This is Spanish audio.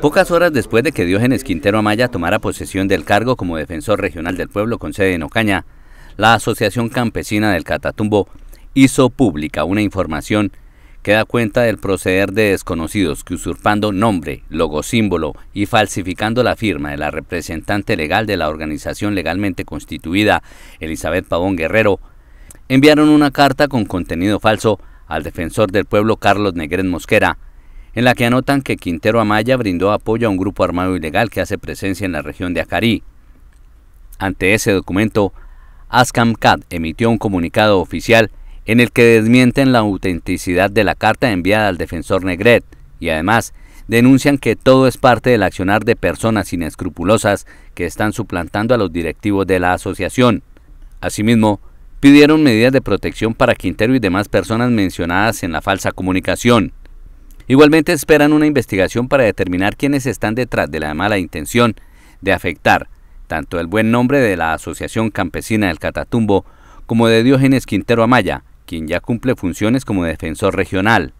Pocas horas después de que Diógenes Quintero Amaya tomara posesión del cargo como defensor regional del pueblo con sede en Ocaña, la Asociación Campesina del Catatumbo hizo pública una información que da cuenta del proceder de desconocidos que usurpando nombre, logosímbolo y falsificando la firma de la representante legal de la organización legalmente constituida, Elizabeth Pavón Guerrero, enviaron una carta con contenido falso al defensor del pueblo Carlos Negret Mosquera, en la que anotan que Quintero Amaya brindó apoyo a un grupo armado ilegal que hace presencia en la región de Acarí. Ante ese documento, ASCAMCAT emitió un comunicado oficial en el que desmienten la autenticidad de la carta enviada al defensor Negret y además denuncian que todo es parte del accionar de personas inescrupulosas que están suplantando a los directivos de la asociación. Asimismo, pidieron medidas de protección para Quintero y demás personas mencionadas en la falsa comunicación. Igualmente esperan una investigación para determinar quiénes están detrás de la mala intención de afectar tanto el buen nombre de la Asociación Campesina del Catatumbo como de Diógenes Quintero Amaya, quien ya cumple funciones como defensor regional.